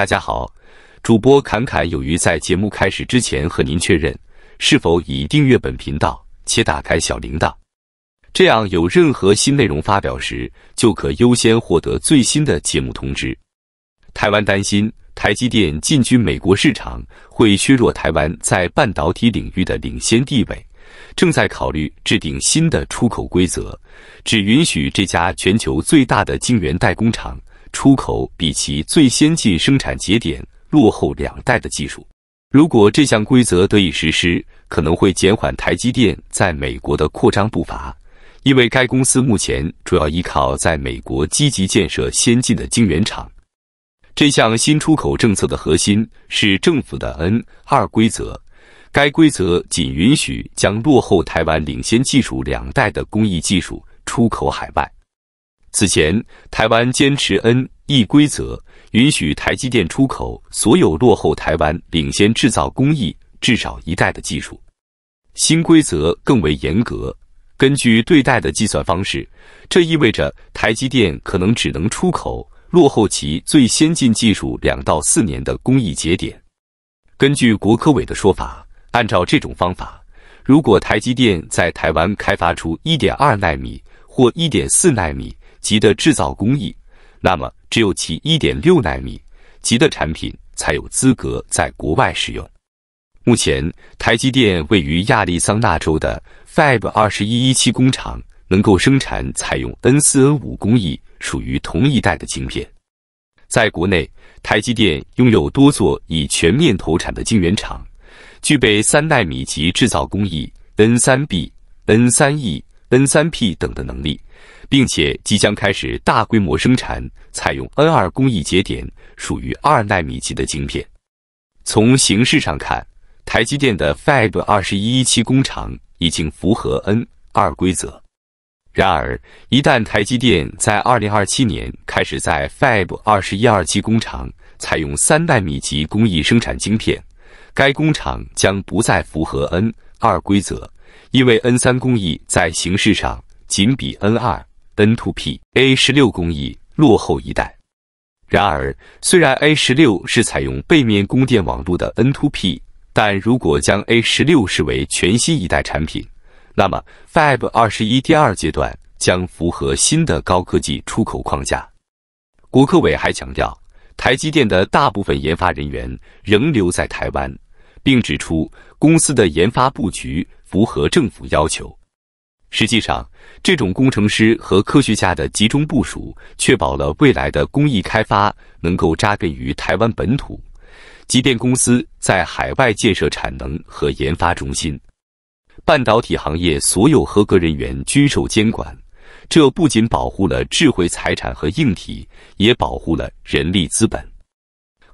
大家好，主播侃侃有余在节目开始之前和您确认，是否已订阅本频道且打开小铃铛？这样有任何新内容发表时，就可优先获得最新的节目通知。台湾担心台积电进军美国市场会削弱台湾在半导体领域的领先地位，正在考虑制定新的出口规则，只允许这家全球最大的晶圆代工厂。出口比其最先进生产节点落后两代的技术。如果这项规则得以实施，可能会减缓台积电在美国的扩张步伐，因为该公司目前主要依靠在美国积极建设先进的晶圆厂。这项新出口政策的核心是政府的 N 二规则，该规则仅允许将落后台湾领先技术两代的工艺技术出口海外。此前，台湾坚持 N E 规则，允许台积电出口所有落后台湾领先制造工艺至少一代的技术。新规则更为严格，根据对待的计算方式，这意味着台积电可能只能出口落后其最先进技术两到四年的工艺节点。根据国科委的说法，按照这种方法，如果台积电在台湾开发出1.2纳米。过1.4纳米级的制造工艺，那么只有其1.6纳米级的产品才有资格在国外使用。目前，台积电位于亚利桑那州的 Fab 2117工厂能够生产采用 N4、N5 工艺，属于同一代的晶片。在国内，台积电拥有多座已全面投产的晶圆厂，具备3纳米级制造工艺 N3B、N3E。N 三 P 等的能力，并且即将开始大规模生产，采用 N 二工艺节点，属于二纳米级的晶片。从形式上看，台积电的 Fab 二十一一期工厂已经符合 N 二规则。然而，一旦台积电在二零二七年开始在 Fab 二十一二期工厂采用三纳米级工艺生产晶片，该工厂将不再符合 N 二规则。因为 N 三工艺在形式上仅比 N 二、N 2P A 十六工艺落后一代。然而，虽然 A 十六是采用背面供电网络的 N 2P，但如果将 A 十六视为全新一代产品，那么 Fab 二十一第二阶段将符合新的高科技出口框架。国科委还强调，台积电的大部分研发人员仍留在台湾。并指出，公司的研发布局符合政府要求。实际上，这种工程师和科学家的集中部署，确保了未来的工艺开发能够扎根于台湾本土。即便公司在海外建设产能和研发中心，半导体行业所有合格人员均受监管。这不仅保护了智慧财产和硬体，也保护了人力资本。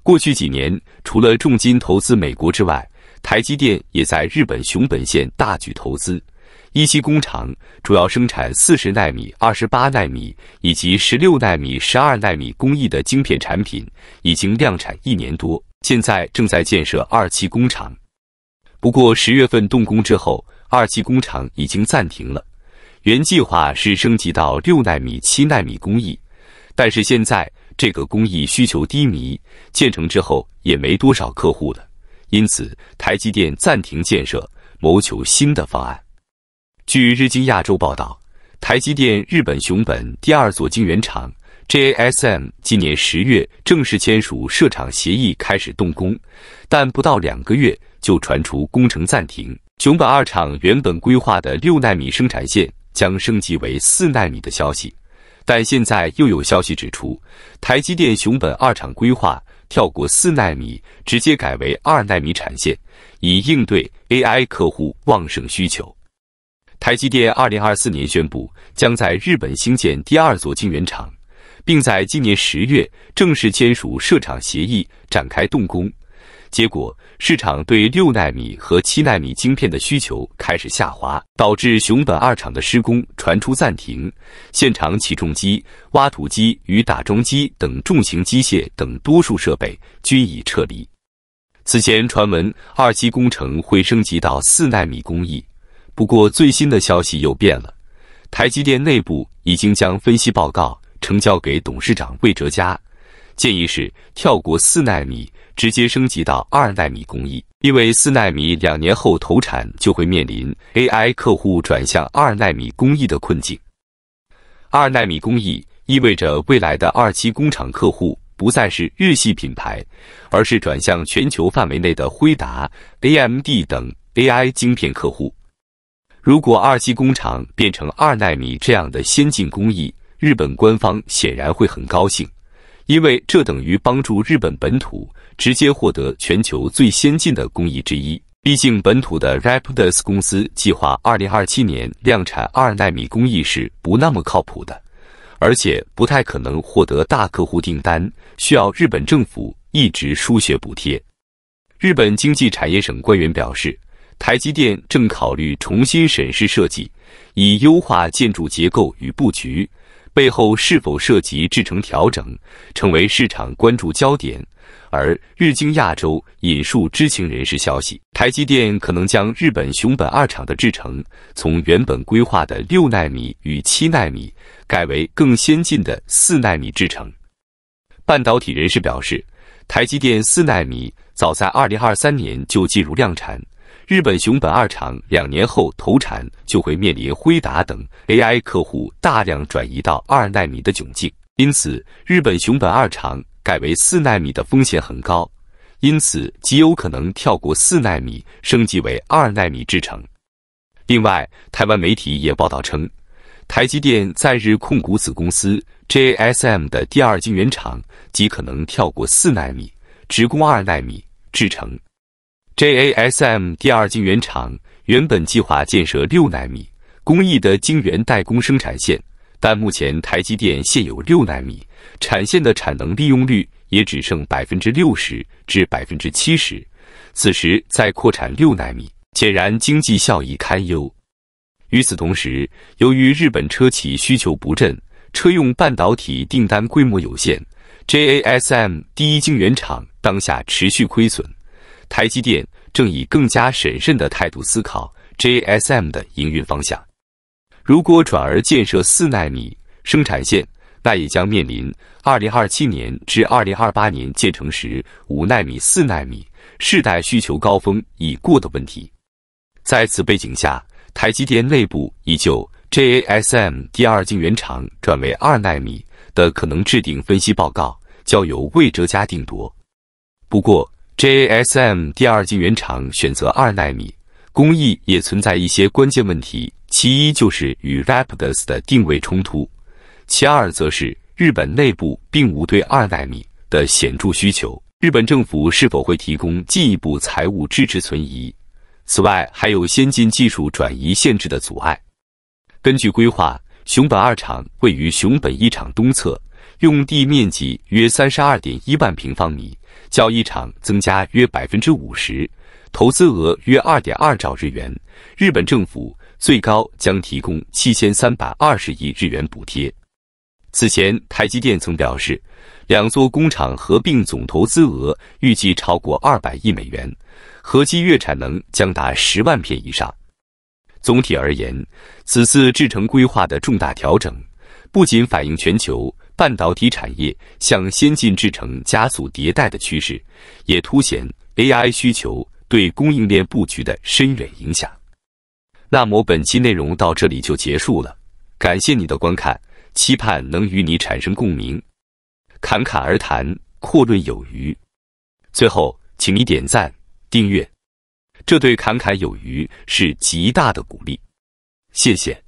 过去几年，除了重金投资美国之外，台积电也在日本熊本县大举投资。一期工厂主要生产四十纳米、二十八纳米以及十六纳米、十二纳米工艺的晶片产品，已经量产一年多。现在正在建设二期工厂，不过十月份动工之后，二期工厂已经暂停了。原计划是升级到六纳米、七纳米工艺，但是现在。这个工艺需求低迷，建成之后也没多少客户了，因此台积电暂停建设，谋求新的方案。据日经亚洲报道，台积电日本熊本第二座晶圆厂 JASM 今年十月正式签署设厂协议，开始动工，但不到两个月就传出工程暂停。熊本二厂原本规划的六纳米生产线将升级为四纳米的消息。但现在又有消息指出，台积电熊本二厂规划跳过四纳米，直接改为二纳米产线，以应对 AI 客户旺盛需求。台积电二零二四年宣布，将在日本兴建第二座晶圆厂，并在今年十月正式签署设厂协议，展开动工。结果，市场对六纳米和七纳米晶片的需求开始下滑，导致熊本二厂的施工传出暂停。现场起重机、挖土机与打桩机等重型机械等多数设备均已撤离。此前传闻二期工程会升级到四纳米工艺，不过最新的消息又变了。台积电内部已经将分析报告呈交给董事长魏哲家。建议是跳过四纳米，直接升级到二纳米工艺，因为四纳米两年后投产就会面临 AI 客户转向二纳米工艺的困境。二纳米工艺意味着未来的二期工厂客户不再是日系品牌，而是转向全球范围内的辉达、AMD 等 AI 晶片客户。如果二期工厂变成二纳米这样的先进工艺，日本官方显然会很高兴。因为这等于帮助日本本土直接获得全球最先进的工艺之一。毕竟，本土的 Rapidus 公司计划2027年量产二纳米工艺是不那么靠谱的，而且不太可能获得大客户订单，需要日本政府一直输血补贴。日本经济产业省官员表示，台积电正考虑重新审视设计，以优化建筑结构与布局。背后是否涉及制程调整，成为市场关注焦点。而日经亚洲引述知情人士消息，台积电可能将日本熊本二厂的制程从原本规划的六纳米与七纳米，改为更先进的四纳米制程。半导体人士表示，台积电四纳米早在二零二三年就进入量产。日本熊本二厂两年后投产就会面临辉达等 AI 客户大量转移到二纳米的窘境，因此日本熊本二厂改为四纳米的风险很高，因此极有可能跳过四纳米升级为二纳米制程。另外，台湾媒体也报道称，台积电在日控股子公司 JSM 的第二晶圆厂极可能跳过四纳米，直攻二纳米制程。JASM 第二晶圆厂原本计划建设六纳米工艺的晶圆代工生产线，但目前台积电现有六纳米产线的产能利用率也只剩百分之六十至百分之七十，此时再扩产六纳米，显然经济效益堪忧。与此同时，由于日本车企需求不振，车用半导体订单规模有限，JASM 第一晶圆厂当下持续亏损。台积电正以更加审慎的态度思考 JSM 的营运方向。如果转而建设四纳米生产线，那也将面临二零二七年至二零二八年建成时五纳米、四纳米世代需求高峰已过的问题。在此背景下，台积电内部已就 JSM 第二晶圆厂转为二纳米的可能制定分析报告，交由魏哲嘉定夺。不过，j s m 第二晶圆厂选择二纳米工艺也存在一些关键问题，其一就是与 Rapidus 的定位冲突，其二则是日本内部并无对二纳米的显著需求。日本政府是否会提供进一步财务支持存疑。此外，还有先进技术转移限制的阻碍。根据规划，熊本二厂位于熊本一厂东侧，用地面积约三十二点一万平方米。交易场增加约百分之五十，投资额约二点二兆日元。日本政府最高将提供七千三百二十亿日元补贴。此前，台积电曾表示，两座工厂合并总投资额预计超过二百亿美元，合计月产能将达十万片以上。总体而言，此次制程规划的重大调整，不仅反映全球。半导体产业向先进制程加速迭代的趋势，也凸显 AI 需求对供应链布局的深远影响。那么本期内容到这里就结束了，感谢你的观看，期盼能与你产生共鸣。侃侃而谈，阔论有余。最后，请你点赞、订阅，这对侃侃有余是极大的鼓励。谢谢。